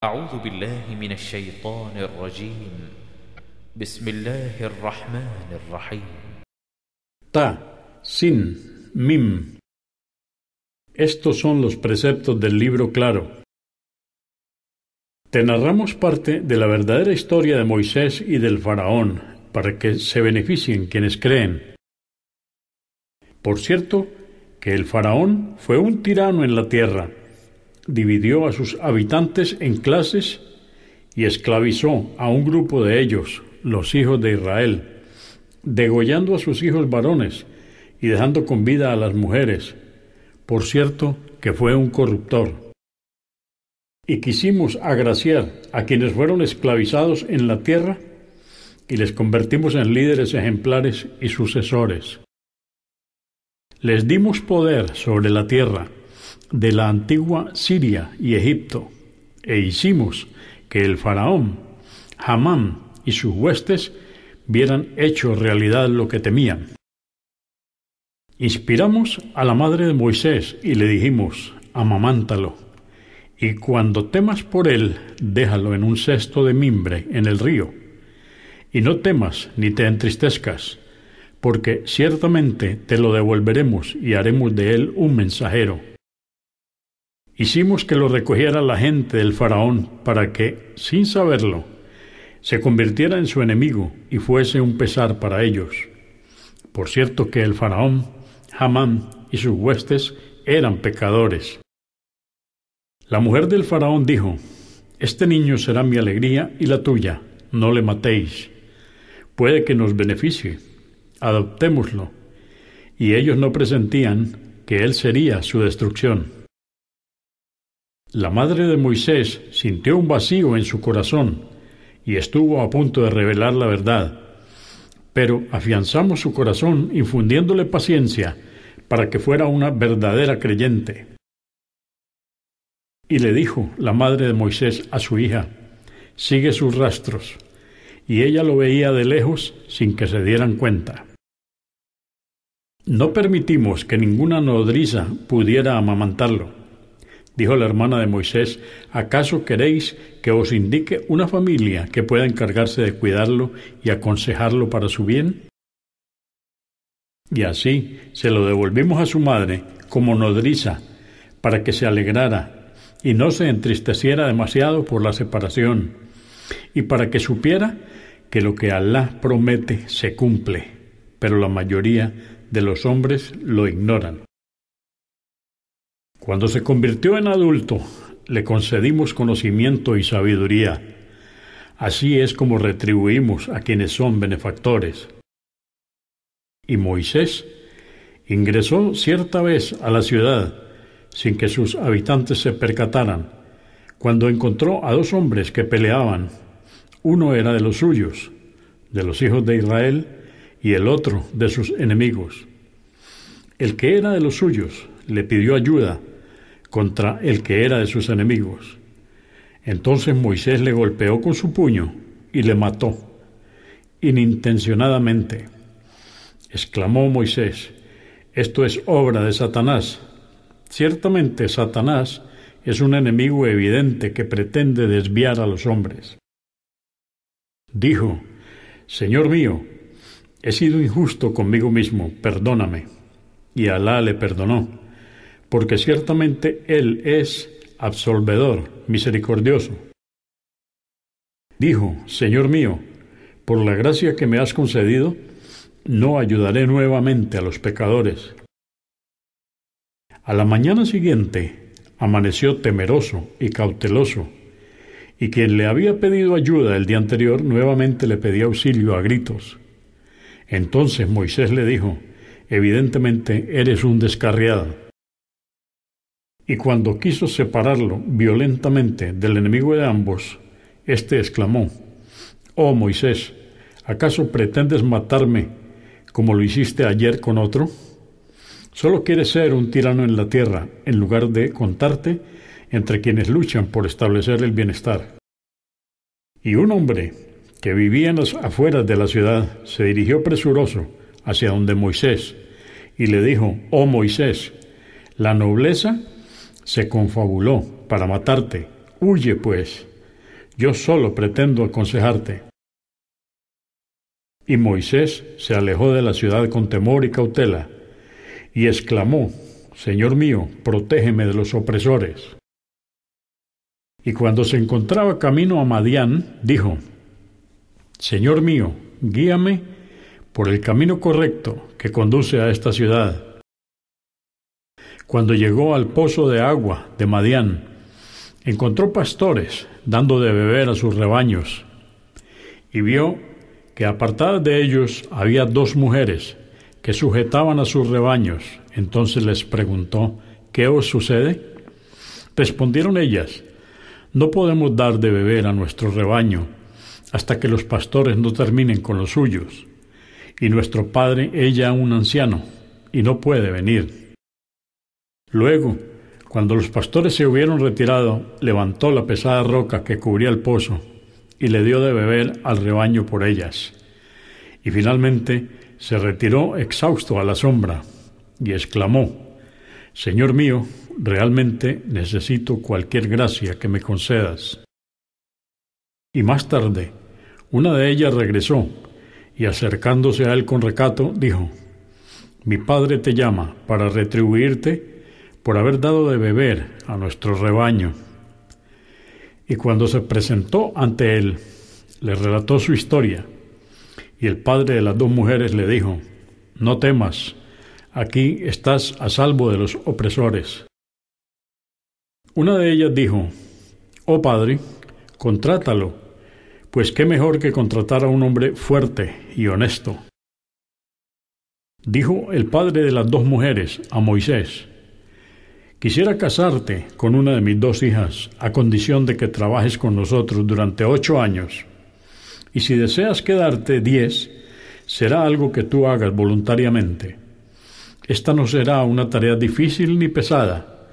Ta, Sin, Mim Estos son los preceptos del libro claro. Te narramos parte de la verdadera historia de Moisés y del faraón, para que se beneficien quienes creen. Por cierto, que el faraón fue un tirano en la tierra, dividió a sus habitantes en clases y esclavizó a un grupo de ellos, los hijos de Israel, degollando a sus hijos varones y dejando con vida a las mujeres. Por cierto, que fue un corruptor. Y quisimos agraciar a quienes fueron esclavizados en la tierra y les convertimos en líderes ejemplares y sucesores. Les dimos poder sobre la tierra de la antigua Siria y Egipto, e hicimos que el faraón, Hamán y sus huestes vieran hecho realidad lo que temían. Inspiramos a la madre de Moisés y le dijimos, amamántalo, y cuando temas por él, déjalo en un cesto de mimbre en el río, y no temas ni te entristezcas, porque ciertamente te lo devolveremos y haremos de él un mensajero. Hicimos que lo recogiera la gente del faraón para que, sin saberlo, se convirtiera en su enemigo y fuese un pesar para ellos. Por cierto que el faraón, Hamán y sus huestes eran pecadores. La mujer del faraón dijo, Este niño será mi alegría y la tuya, no le matéis. Puede que nos beneficie, adoptémoslo. Y ellos no presentían que él sería su destrucción. La madre de Moisés sintió un vacío en su corazón y estuvo a punto de revelar la verdad. Pero afianzamos su corazón infundiéndole paciencia para que fuera una verdadera creyente. Y le dijo la madre de Moisés a su hija, sigue sus rastros. Y ella lo veía de lejos sin que se dieran cuenta. No permitimos que ninguna nodriza pudiera amamantarlo. Dijo la hermana de Moisés, ¿acaso queréis que os indique una familia que pueda encargarse de cuidarlo y aconsejarlo para su bien? Y así se lo devolvimos a su madre como nodriza, para que se alegrara y no se entristeciera demasiado por la separación, y para que supiera que lo que Alá promete se cumple, pero la mayoría de los hombres lo ignoran. Cuando se convirtió en adulto, le concedimos conocimiento y sabiduría. Así es como retribuimos a quienes son benefactores. Y Moisés ingresó cierta vez a la ciudad sin que sus habitantes se percataran, cuando encontró a dos hombres que peleaban. Uno era de los suyos, de los hijos de Israel, y el otro de sus enemigos. El que era de los suyos le pidió ayuda, contra el que era de sus enemigos. Entonces Moisés le golpeó con su puño y le mató, inintencionadamente. Exclamó Moisés, esto es obra de Satanás. Ciertamente Satanás es un enemigo evidente que pretende desviar a los hombres. Dijo, Señor mío, he sido injusto conmigo mismo, perdóname. Y Alá le perdonó porque ciertamente Él es absolvedor, misericordioso. Dijo, Señor mío, por la gracia que me has concedido, no ayudaré nuevamente a los pecadores. A la mañana siguiente amaneció temeroso y cauteloso, y quien le había pedido ayuda el día anterior nuevamente le pedía auxilio a gritos. Entonces Moisés le dijo, evidentemente eres un descarriado y cuando quiso separarlo violentamente del enemigo de ambos, éste exclamó, Oh Moisés, ¿acaso pretendes matarme como lo hiciste ayer con otro? Solo quieres ser un tirano en la tierra, en lugar de contarte entre quienes luchan por establecer el bienestar. Y un hombre que vivía en las afueras de la ciudad se dirigió presuroso hacia donde Moisés y le dijo, Oh Moisés, la nobleza se confabuló para matarte. Huye, pues. Yo solo pretendo aconsejarte. Y Moisés se alejó de la ciudad con temor y cautela, y exclamó, Señor mío, protégeme de los opresores. Y cuando se encontraba camino a Madián, dijo, Señor mío, guíame por el camino correcto que conduce a esta ciudad cuando llegó al pozo de agua de Madián, encontró pastores dando de beber a sus rebaños y vio que apartadas de ellos había dos mujeres que sujetaban a sus rebaños. Entonces les preguntó, ¿qué os sucede? Respondieron ellas, no podemos dar de beber a nuestro rebaño hasta que los pastores no terminen con los suyos. Y nuestro padre, ella un anciano, y no puede venir. Luego, cuando los pastores se hubieron retirado, levantó la pesada roca que cubría el pozo y le dio de beber al rebaño por ellas. Y finalmente se retiró exhausto a la sombra y exclamó, Señor mío, realmente necesito cualquier gracia que me concedas. Y más tarde, una de ellas regresó y acercándose a él con recato, dijo, Mi padre te llama para retribuirte por haber dado de beber a nuestro rebaño. Y cuando se presentó ante él, le relató su historia. Y el padre de las dos mujeres le dijo, No temas, aquí estás a salvo de los opresores. Una de ellas dijo, Oh padre, contrátalo, pues qué mejor que contratar a un hombre fuerte y honesto. Dijo el padre de las dos mujeres a Moisés, Quisiera casarte con una de mis dos hijas a condición de que trabajes con nosotros durante ocho años. Y si deseas quedarte diez, será algo que tú hagas voluntariamente. Esta no será una tarea difícil ni pesada.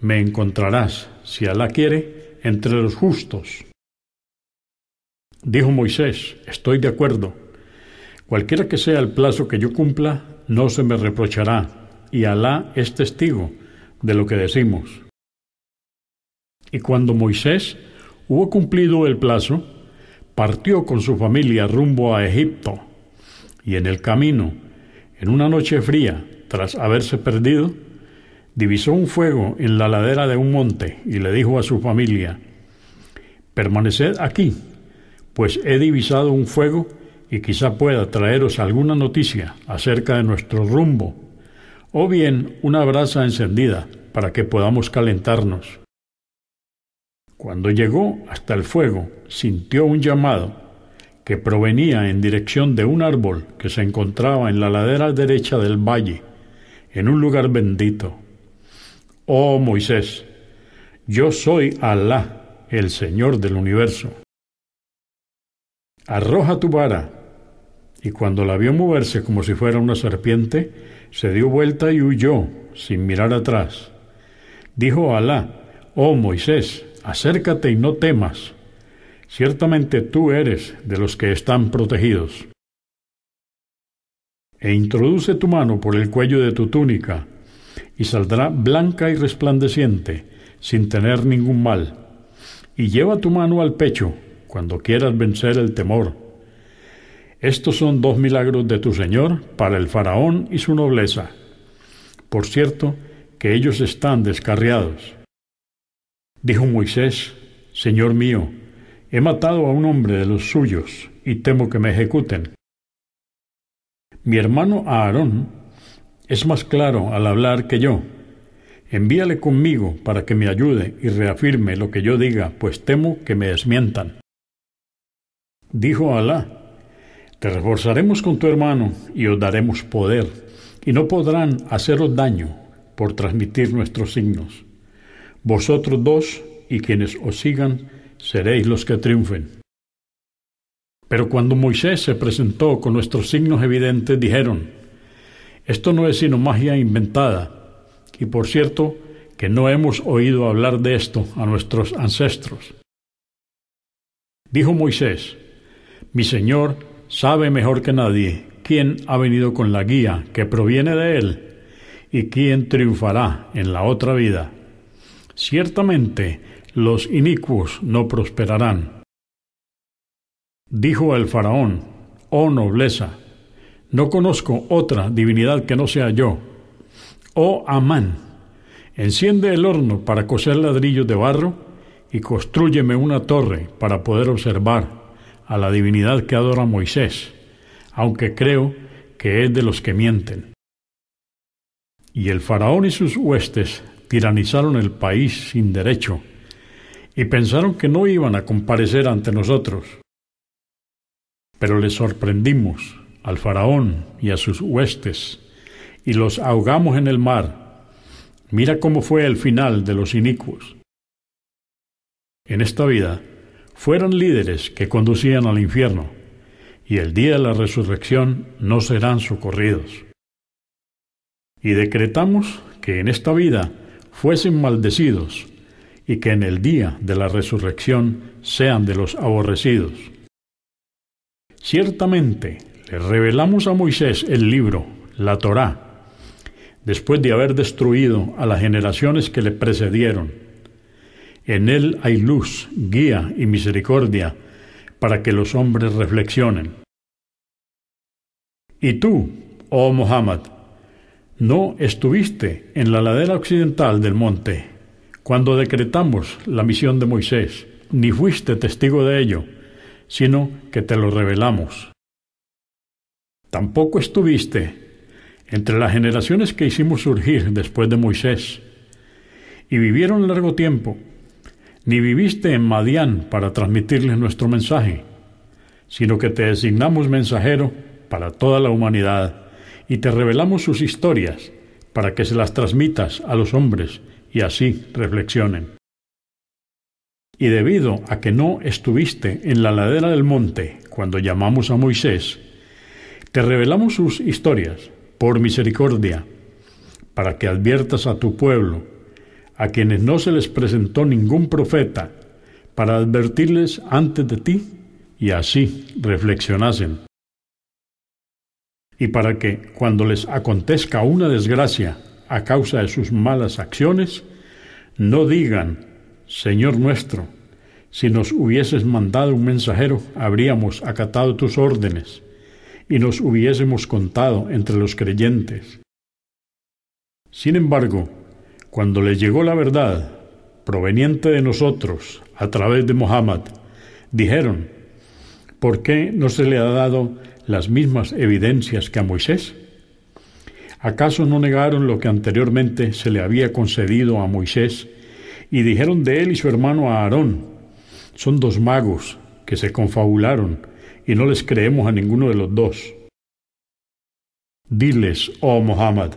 Me encontrarás, si Alá quiere, entre los justos. Dijo Moisés, estoy de acuerdo. Cualquiera que sea el plazo que yo cumpla, no se me reprochará, y Alá es testigo de lo que decimos. Y cuando Moisés hubo cumplido el plazo, partió con su familia rumbo a Egipto, y en el camino, en una noche fría, tras haberse perdido, divisó un fuego en la ladera de un monte y le dijo a su familia, Permaneced aquí, pues he divisado un fuego y quizá pueda traeros alguna noticia acerca de nuestro rumbo o bien una brasa encendida para que podamos calentarnos. Cuando llegó hasta el fuego, sintió un llamado que provenía en dirección de un árbol que se encontraba en la ladera derecha del valle, en un lugar bendito. Oh Moisés, yo soy Alá, el Señor del universo. Arroja tu vara. Y cuando la vio moverse como si fuera una serpiente, se dio vuelta y huyó, sin mirar atrás. Dijo Alá, Oh Moisés, acércate y no temas. Ciertamente tú eres de los que están protegidos. E introduce tu mano por el cuello de tu túnica, y saldrá blanca y resplandeciente, sin tener ningún mal. Y lleva tu mano al pecho, cuando quieras vencer el temor estos son dos milagros de tu Señor para el faraón y su nobleza. Por cierto, que ellos están descarriados. Dijo Moisés, Señor mío, he matado a un hombre de los suyos y temo que me ejecuten. Mi hermano Aarón es más claro al hablar que yo. Envíale conmigo para que me ayude y reafirme lo que yo diga, pues temo que me desmientan. Dijo Alá, te reforzaremos con tu hermano y os daremos poder, y no podrán haceros daño por transmitir nuestros signos. Vosotros dos y quienes os sigan seréis los que triunfen. Pero cuando Moisés se presentó con nuestros signos evidentes, dijeron, esto no es sino magia inventada, y por cierto que no hemos oído hablar de esto a nuestros ancestros. Dijo Moisés, mi Señor, sabe mejor que nadie quién ha venido con la guía que proviene de Él y quién triunfará en la otra vida. Ciertamente los inicuos no prosperarán. Dijo el faraón, oh nobleza, no conozco otra divinidad que no sea yo. Oh Amán, enciende el horno para coser ladrillos de barro y construyeme una torre para poder observar a la divinidad que adora Moisés, aunque creo que es de los que mienten. Y el faraón y sus huestes tiranizaron el país sin derecho, y pensaron que no iban a comparecer ante nosotros. Pero les sorprendimos al faraón y a sus huestes, y los ahogamos en el mar. Mira cómo fue el final de los inicuos. En esta vida fueron líderes que conducían al infierno, y el día de la resurrección no serán socorridos. Y decretamos que en esta vida fuesen maldecidos, y que en el día de la resurrección sean de los aborrecidos. Ciertamente le revelamos a Moisés el libro, la Torá, después de haber destruido a las generaciones que le precedieron en Él hay luz, guía y misericordia para que los hombres reflexionen. Y tú, oh Muhammad, no estuviste en la ladera occidental del monte cuando decretamos la misión de Moisés, ni fuiste testigo de ello, sino que te lo revelamos. Tampoco estuviste entre las generaciones que hicimos surgir después de Moisés, y vivieron largo tiempo ni viviste en Madián para transmitirles nuestro mensaje, sino que te designamos mensajero para toda la humanidad y te revelamos sus historias para que se las transmitas a los hombres y así reflexionen. Y debido a que no estuviste en la ladera del monte cuando llamamos a Moisés, te revelamos sus historias por misericordia, para que adviertas a tu pueblo a quienes no se les presentó ningún profeta, para advertirles antes de ti y así reflexionasen. Y para que, cuando les acontezca una desgracia a causa de sus malas acciones, no digan, Señor nuestro, si nos hubieses mandado un mensajero, habríamos acatado tus órdenes y nos hubiésemos contado entre los creyentes. Sin embargo, cuando les llegó la verdad proveniente de nosotros a través de Mohammed, dijeron, ¿por qué no se le ha dado las mismas evidencias que a Moisés? ¿Acaso no negaron lo que anteriormente se le había concedido a Moisés y dijeron de él y su hermano Aarón? Son dos magos que se confabularon y no les creemos a ninguno de los dos. Diles, oh Mohammed,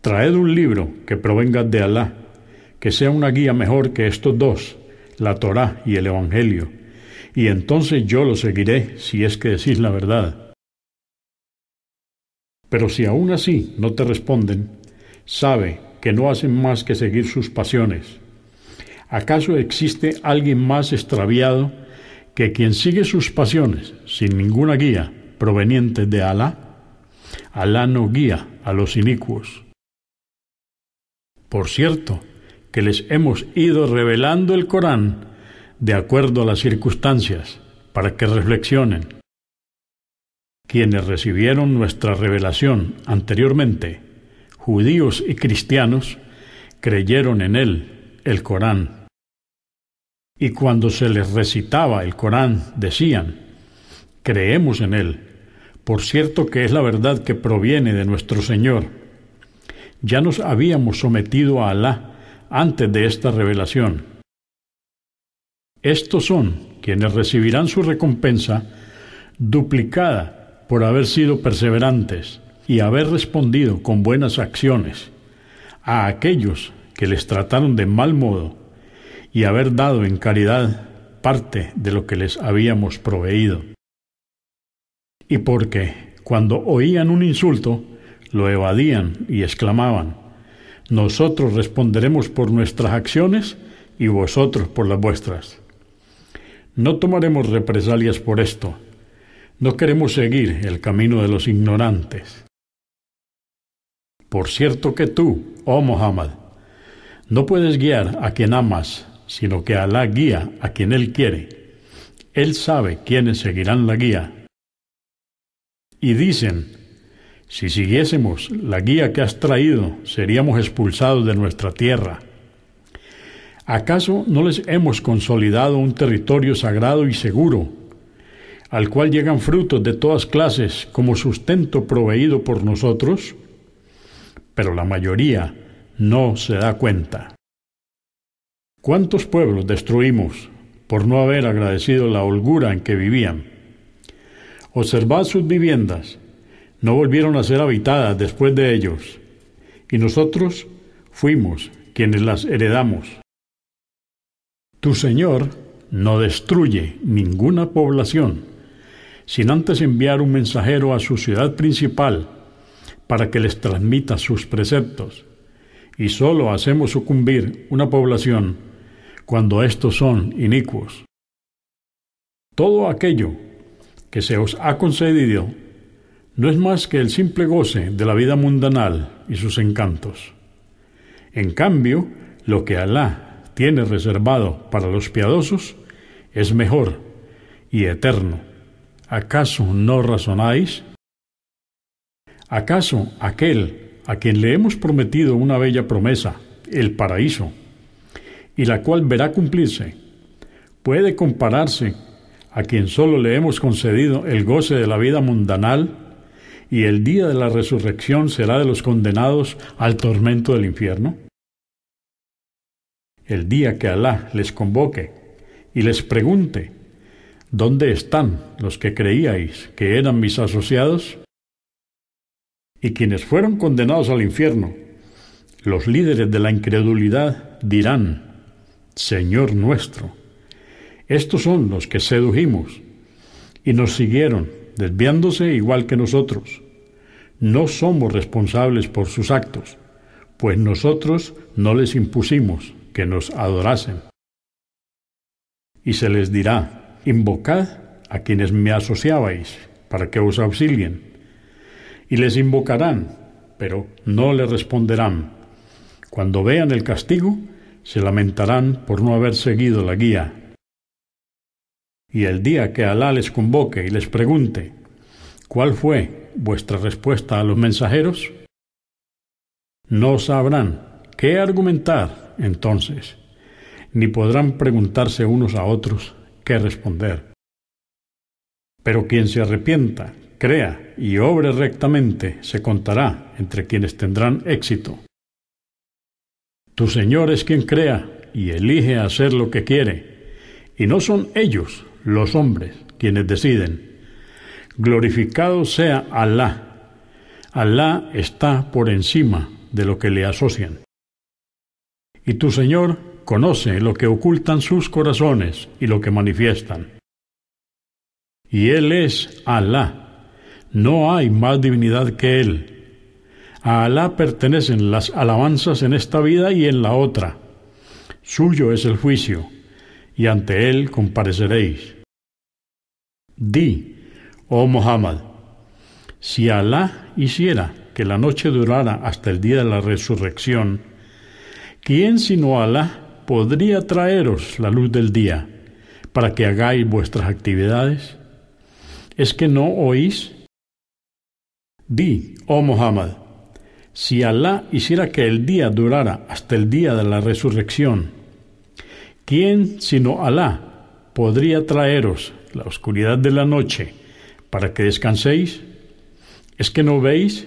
Traed un libro que provenga de Alá, que sea una guía mejor que estos dos, la Torá y el Evangelio, y entonces yo lo seguiré si es que decís la verdad. Pero si aún así no te responden, sabe que no hacen más que seguir sus pasiones. ¿Acaso existe alguien más extraviado que quien sigue sus pasiones sin ninguna guía proveniente de Alá? Alá no guía a los inicuos. Por cierto, que les hemos ido revelando el Corán de acuerdo a las circunstancias, para que reflexionen. Quienes recibieron nuestra revelación anteriormente, judíos y cristianos, creyeron en él, el Corán. Y cuando se les recitaba el Corán, decían, creemos en él. Por cierto que es la verdad que proviene de nuestro Señor ya nos habíamos sometido a Alá antes de esta revelación. Estos son quienes recibirán su recompensa duplicada por haber sido perseverantes y haber respondido con buenas acciones a aquellos que les trataron de mal modo y haber dado en caridad parte de lo que les habíamos proveído. Y porque, cuando oían un insulto, lo evadían y exclamaban, Nosotros responderemos por nuestras acciones y vosotros por las vuestras. No tomaremos represalias por esto. No queremos seguir el camino de los ignorantes. Por cierto que tú, oh Muhammad, no puedes guiar a quien amas, sino que Alá guía a quien Él quiere. Él sabe quiénes seguirán la guía. Y dicen, si siguiésemos la guía que has traído, seríamos expulsados de nuestra tierra. ¿Acaso no les hemos consolidado un territorio sagrado y seguro, al cual llegan frutos de todas clases como sustento proveído por nosotros? Pero la mayoría no se da cuenta. ¿Cuántos pueblos destruimos por no haber agradecido la holgura en que vivían? Observad sus viviendas no volvieron a ser habitadas después de ellos, y nosotros fuimos quienes las heredamos. Tu Señor no destruye ninguna población, sin antes enviar un mensajero a su ciudad principal para que les transmita sus preceptos, y solo hacemos sucumbir una población cuando estos son inicuos. Todo aquello que se os ha concedido no es más que el simple goce de la vida mundanal y sus encantos. En cambio, lo que Alá tiene reservado para los piadosos es mejor y eterno. ¿Acaso no razonáis? ¿Acaso aquel a quien le hemos prometido una bella promesa, el paraíso, y la cual verá cumplirse, puede compararse a quien solo le hemos concedido el goce de la vida mundanal? y el día de la resurrección será de los condenados al tormento del infierno? El día que Alá les convoque y les pregunte, ¿dónde están los que creíais que eran mis asociados? Y quienes fueron condenados al infierno, los líderes de la incredulidad dirán, Señor nuestro, estos son los que sedujimos y nos siguieron desviándose igual que nosotros. No somos responsables por sus actos, pues nosotros no les impusimos que nos adorasen. Y se les dirá, invocad a quienes me asociabais, para que os auxilien. Y les invocarán, pero no le responderán. Cuando vean el castigo, se lamentarán por no haber seguido la guía y el día que Alá les convoque y les pregunte, ¿cuál fue vuestra respuesta a los mensajeros? No sabrán qué argumentar entonces, ni podrán preguntarse unos a otros qué responder. Pero quien se arrepienta, crea y obre rectamente, se contará entre quienes tendrán éxito. Tu Señor es quien crea y elige hacer lo que quiere, y no son ellos los hombres, quienes deciden. Glorificado sea Alá. Alá está por encima de lo que le asocian. Y tu Señor conoce lo que ocultan sus corazones y lo que manifiestan. Y Él es Alá. No hay más divinidad que Él. A Alá pertenecen las alabanzas en esta vida y en la otra. Suyo es el juicio y ante él compareceréis. Di, oh Muhammad, si Alá hiciera que la noche durara hasta el día de la resurrección, ¿quién sino Alá podría traeros la luz del día para que hagáis vuestras actividades? ¿Es que no oís? Di, oh Muhammad, si Alá hiciera que el día durara hasta el día de la resurrección, ¿Quién sino Alá podría traeros la oscuridad de la noche para que descanséis? ¿Es que no veis?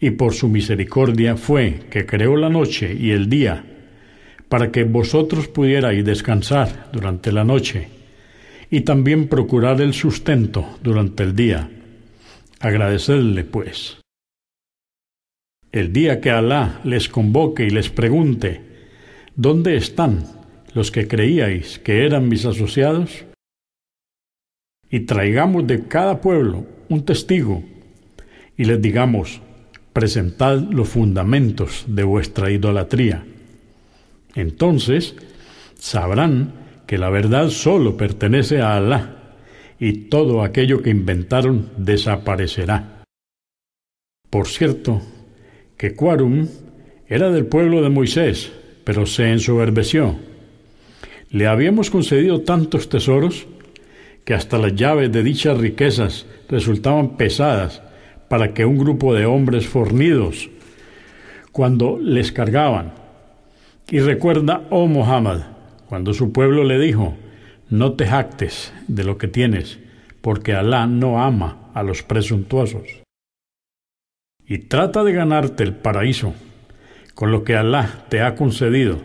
Y por su misericordia fue que creó la noche y el día, para que vosotros pudierais descansar durante la noche y también procurar el sustento durante el día. Agradecedle, pues. El día que Alá les convoque y les pregunte, ¿Dónde están los que creíais que eran mis asociados? Y traigamos de cada pueblo un testigo y les digamos, presentad los fundamentos de vuestra idolatría. Entonces sabrán que la verdad solo pertenece a Alá y todo aquello que inventaron desaparecerá. Por cierto, que Quorum era del pueblo de Moisés, pero se ensoberbeció. Le habíamos concedido tantos tesoros que hasta las llaves de dichas riquezas resultaban pesadas para que un grupo de hombres fornidos cuando les cargaban. Y recuerda, oh Muhammad, cuando su pueblo le dijo, no te jactes de lo que tienes, porque Alá no ama a los presuntuosos. Y trata de ganarte el paraíso con lo que Alá te ha concedido.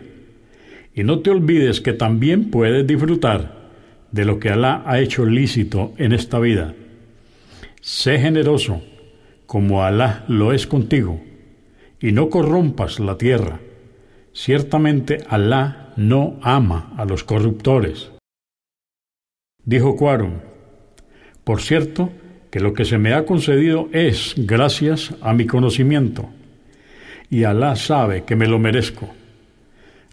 Y no te olvides que también puedes disfrutar de lo que Alá ha hecho lícito en esta vida. Sé generoso como Alá lo es contigo, y no corrompas la tierra. Ciertamente Alá no ama a los corruptores. Dijo Quarum por cierto, que lo que se me ha concedido es gracias a mi conocimiento y Alá sabe que me lo merezco.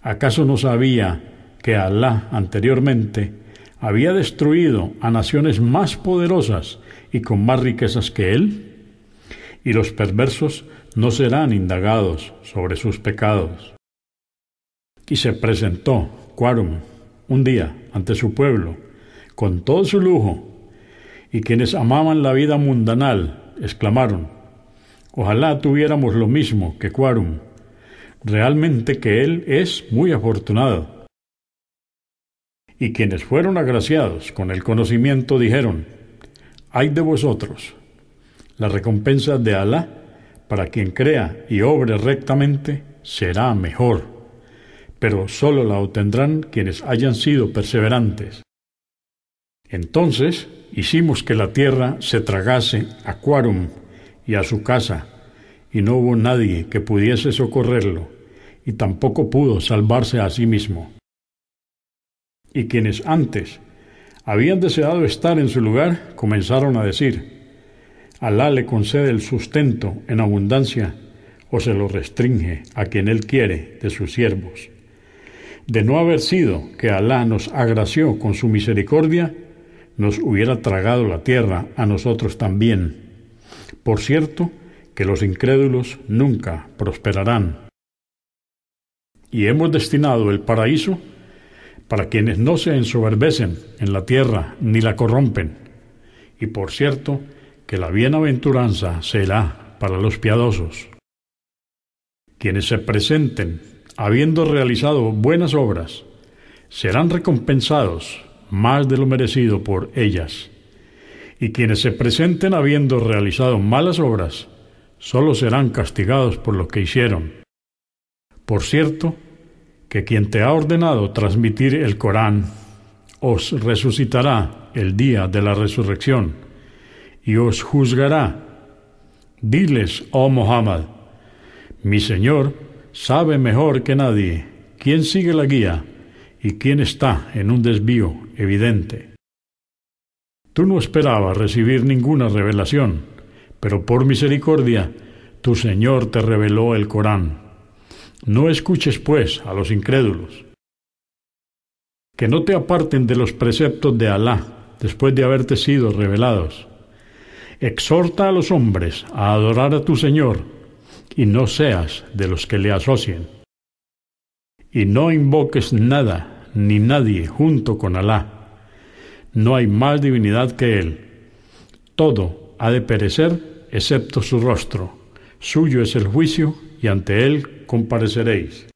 ¿Acaso no sabía que Alá anteriormente había destruido a naciones más poderosas y con más riquezas que él? Y los perversos no serán indagados sobre sus pecados. Y se presentó Quarum un día ante su pueblo, con todo su lujo, y quienes amaban la vida mundanal exclamaron, Ojalá tuviéramos lo mismo que Quarum. Realmente que él es muy afortunado. Y quienes fueron agraciados con el conocimiento dijeron, hay de vosotros la recompensa de Alá para quien crea y obre rectamente será mejor, pero solo la obtendrán quienes hayan sido perseverantes. Entonces hicimos que la tierra se tragase a Quarum y a su casa, y no hubo nadie que pudiese socorrerlo, y tampoco pudo salvarse a sí mismo. Y quienes antes habían deseado estar en su lugar, comenzaron a decir, Alá le concede el sustento en abundancia o se lo restringe a quien él quiere de sus siervos. De no haber sido que Alá nos agració con su misericordia, nos hubiera tragado la tierra a nosotros también por cierto, que los incrédulos nunca prosperarán. Y hemos destinado el paraíso para quienes no se ensoberbecen en la tierra ni la corrompen. Y por cierto, que la bienaventuranza será para los piadosos. Quienes se presenten habiendo realizado buenas obras, serán recompensados más de lo merecido por ellas y quienes se presenten habiendo realizado malas obras, solo serán castigados por lo que hicieron. Por cierto, que quien te ha ordenado transmitir el Corán os resucitará el día de la resurrección y os juzgará. Diles, oh Muhammad, mi Señor sabe mejor que nadie quién sigue la guía y quién está en un desvío evidente. Tú no esperabas recibir ninguna revelación, pero por misericordia tu Señor te reveló el Corán. No escuches, pues, a los incrédulos. Que no te aparten de los preceptos de Alá después de haberte sido revelados. Exhorta a los hombres a adorar a tu Señor y no seas de los que le asocien. Y no invoques nada ni nadie junto con Alá no hay más divinidad que Él. Todo ha de perecer excepto su rostro. Suyo es el juicio y ante Él compareceréis.